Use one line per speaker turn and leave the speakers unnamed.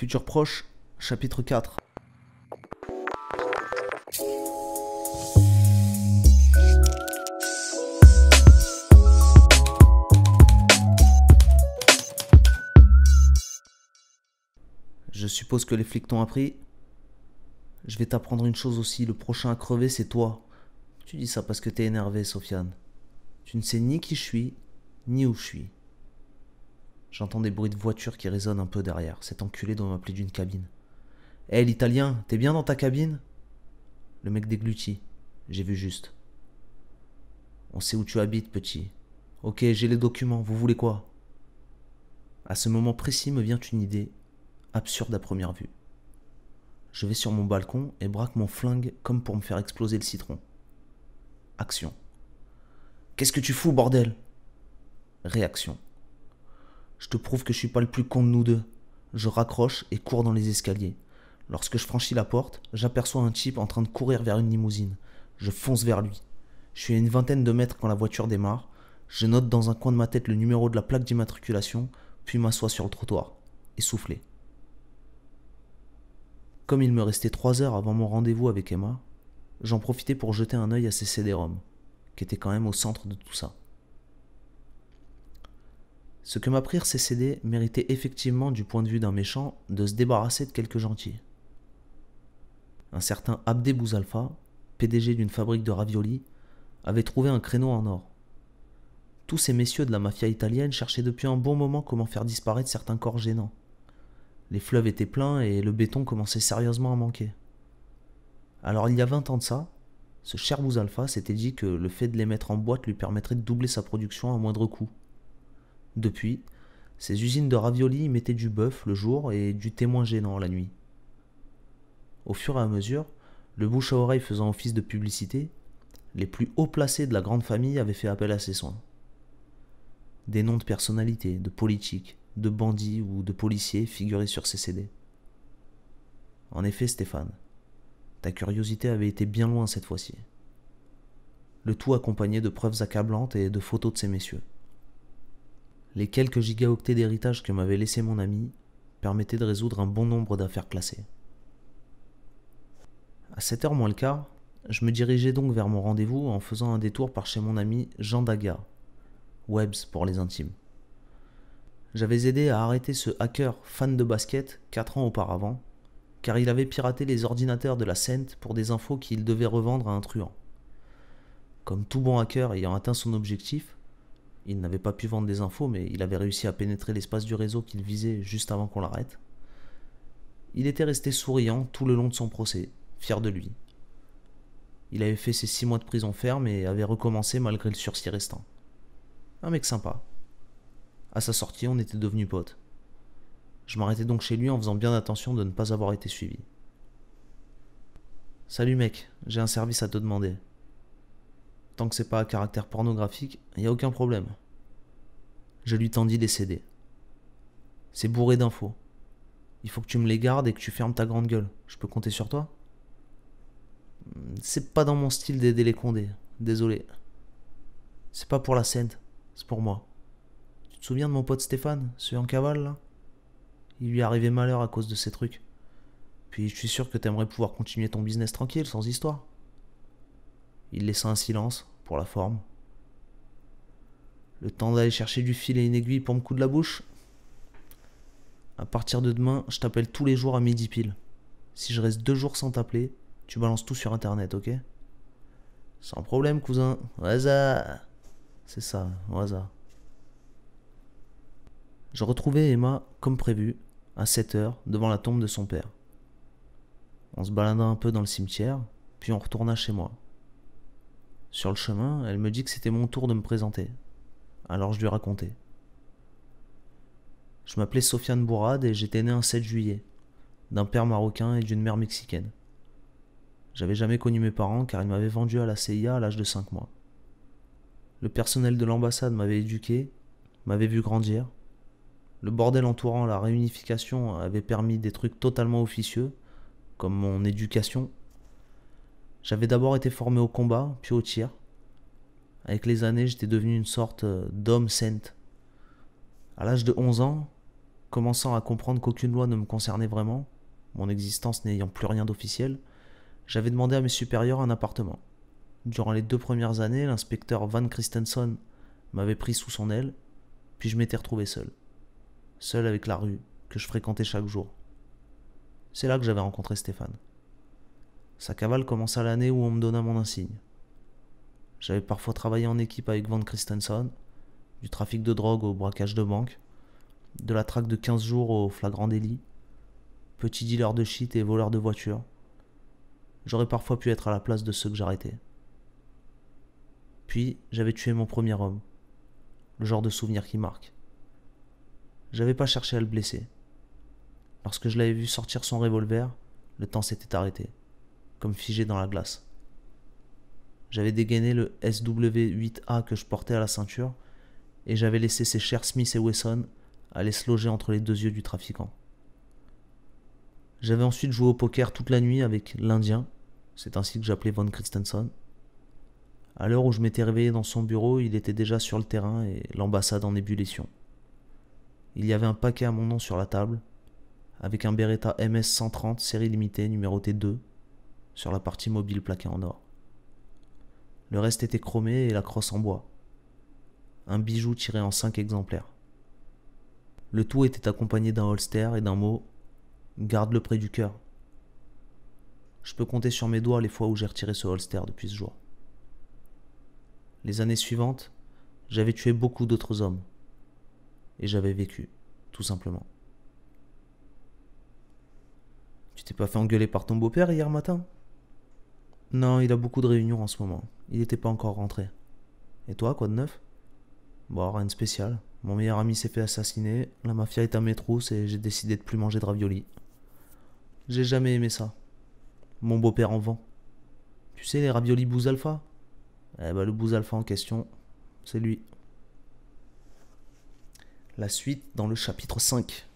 Futur proche, chapitre 4. Je suppose que les flics t'ont appris. Je vais t'apprendre une chose aussi, le prochain à crever c'est toi. Tu dis ça parce que t'es énervé, Sofiane. Tu ne sais ni qui je suis, ni où je suis. J'entends des bruits de voiture qui résonnent un peu derrière. Cet enculé doit m'appeler d'une cabine. Hé, eh, l'italien, t'es bien dans ta cabine Le mec déglutit. J'ai vu juste. On sait où tu habites, petit. Ok, j'ai les documents, vous voulez quoi À ce moment précis me vient une idée, absurde à première vue. Je vais sur mon balcon et braque mon flingue comme pour me faire exploser le citron. Action. Qu'est-ce que tu fous, bordel Réaction. Je te prouve que je suis pas le plus con de nous deux. Je raccroche et cours dans les escaliers. Lorsque je franchis la porte, j'aperçois un type en train de courir vers une limousine. Je fonce vers lui. Je suis à une vingtaine de mètres quand la voiture démarre. Je note dans un coin de ma tête le numéro de la plaque d'immatriculation, puis m'assois sur le trottoir, essoufflé. Comme il me restait trois heures avant mon rendez-vous avec Emma, j'en profitais pour jeter un œil à ses CD-ROM, qui étaient quand même au centre de tout ça. Ce que ma ces CD méritait effectivement du point de vue d'un méchant de se débarrasser de quelques gentils. Un certain Abdé Bouzalfa, PDG d'une fabrique de raviolis, avait trouvé un créneau en or. Tous ces messieurs de la mafia italienne cherchaient depuis un bon moment comment faire disparaître certains corps gênants. Les fleuves étaient pleins et le béton commençait sérieusement à manquer. Alors il y a vingt ans de ça, ce cher Bouzalfa s'était dit que le fait de les mettre en boîte lui permettrait de doubler sa production à moindre coût. Depuis, ces usines de raviolis mettaient du bœuf le jour et du témoin gênant la nuit. Au fur et à mesure, le bouche à oreille faisant office de publicité, les plus hauts placés de la grande famille avaient fait appel à ses soins. Des noms de personnalités, de politiques, de bandits ou de policiers figuraient sur ses CD. En effet, Stéphane, ta curiosité avait été bien loin cette fois-ci. Le tout accompagné de preuves accablantes et de photos de ces messieurs. Les quelques gigaoctets d'héritage que m'avait laissé mon ami permettaient de résoudre un bon nombre d'affaires classées. À 7h moins le quart, je me dirigeais donc vers mon rendez-vous en faisant un détour par chez mon ami Jean Daga, Webs pour les intimes. J'avais aidé à arrêter ce hacker fan de basket 4 ans auparavant, car il avait piraté les ordinateurs de la Sainte pour des infos qu'il devait revendre à un truand. Comme tout bon hacker ayant atteint son objectif, il n'avait pas pu vendre des infos, mais il avait réussi à pénétrer l'espace du réseau qu'il visait juste avant qu'on l'arrête. Il était resté souriant tout le long de son procès, fier de lui. Il avait fait ses six mois de prison ferme et avait recommencé malgré le sursis restant. Un mec sympa. À sa sortie, on était devenus potes. Je m'arrêtais donc chez lui en faisant bien attention de ne pas avoir été suivi. Salut mec, j'ai un service à te demander tant que c'est pas à caractère pornographique, il a aucun problème. Je lui tendis des CD. C'est bourré d'infos. Il faut que tu me les gardes et que tu fermes ta grande gueule. Je peux compter sur toi C'est pas dans mon style d'aider les condés, désolé. C'est pas pour la scène, c'est pour moi. Tu te souviens de mon pote Stéphane, celui en cavale là Il lui est arrivé malheur à cause de ces trucs. Puis je suis sûr que t'aimerais pouvoir continuer ton business tranquille, sans histoire. Il laissa un silence, pour la forme. Le temps d'aller chercher du fil et une aiguille pour me coudre la bouche À partir de demain, je t'appelle tous les jours à midi pile. Si je reste deux jours sans t'appeler, tu balances tout sur internet, ok Sans problème, cousin. Waza C'est ça, Waza. Je retrouvais Emma, comme prévu, à 7 h devant la tombe de son père. On se balada un peu dans le cimetière, puis on retourna chez moi. Sur le chemin, elle me dit que c'était mon tour de me présenter. Alors je lui racontais. Je m'appelais Sofiane Bourade et j'étais né un 7 juillet, d'un père marocain et d'une mère mexicaine. J'avais jamais connu mes parents car ils m'avaient vendu à la CIA à l'âge de 5 mois. Le personnel de l'ambassade m'avait éduqué, m'avait vu grandir. Le bordel entourant la réunification avait permis des trucs totalement officieux, comme mon éducation j'avais d'abord été formé au combat, puis au tir. Avec les années, j'étais devenu une sorte euh, d'homme sainte. À l'âge de 11 ans, commençant à comprendre qu'aucune loi ne me concernait vraiment, mon existence n'ayant plus rien d'officiel, j'avais demandé à mes supérieurs un appartement. Durant les deux premières années, l'inspecteur Van Christensen m'avait pris sous son aile, puis je m'étais retrouvé seul. Seul avec la rue, que je fréquentais chaque jour. C'est là que j'avais rencontré Stéphane. Sa cavale commença l'année où on me donna mon insigne. J'avais parfois travaillé en équipe avec Van Christensen, du trafic de drogue au braquage de banque, de la traque de 15 jours au flagrant délit, petit dealer de shit et voleur de voitures. J'aurais parfois pu être à la place de ceux que j'arrêtais. Puis, j'avais tué mon premier homme. Le genre de souvenir qui marque. J'avais pas cherché à le blesser. Lorsque je l'avais vu sortir son revolver, le temps s'était arrêté comme figé dans la glace. J'avais dégainé le SW8A que je portais à la ceinture, et j'avais laissé ces chers Smith et Wesson aller se loger entre les deux yeux du trafiquant. J'avais ensuite joué au poker toute la nuit avec l'Indien, c'est ainsi que j'appelais Von Christensen. À l'heure où je m'étais réveillé dans son bureau, il était déjà sur le terrain et l'ambassade en ébullition. Il y avait un paquet à mon nom sur la table, avec un Beretta MS 130 série limitée numéroté 2 sur la partie mobile plaquée en or. Le reste était chromé et la crosse en bois. Un bijou tiré en cinq exemplaires. Le tout était accompagné d'un holster et d'un mot Garde-le près du cœur. Je peux compter sur mes doigts les fois où j'ai retiré ce holster depuis ce jour. Les années suivantes, j'avais tué beaucoup d'autres hommes. Et j'avais vécu, tout simplement. Tu t'es pas fait engueuler par ton beau-père hier matin non, il a beaucoup de réunions en ce moment. Il n'était pas encore rentré. Et toi, quoi de neuf Bon, rien de spécial. Mon meilleur ami s'est fait assassiner, la mafia est à mes trousses et j'ai décidé de plus manger de ravioli. J'ai jamais aimé ça. Mon beau-père en vend. Tu sais, les raviolis Bouz Alpha Eh ben, le Bouz Alpha en question, c'est lui. La suite dans le chapitre 5.